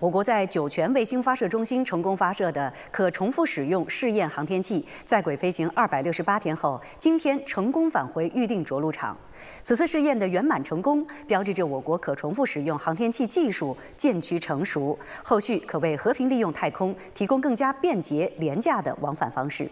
我国在酒泉卫星发射中心成功发射的可重复使用试验航天器，在轨飞行二百六十八天后，今天成功返回预定着陆场。此次试验的圆满成功，标志着我国可重复使用航天器技术渐趋成熟，后续可为和平利用太空提供更加便捷、廉价的往返方式。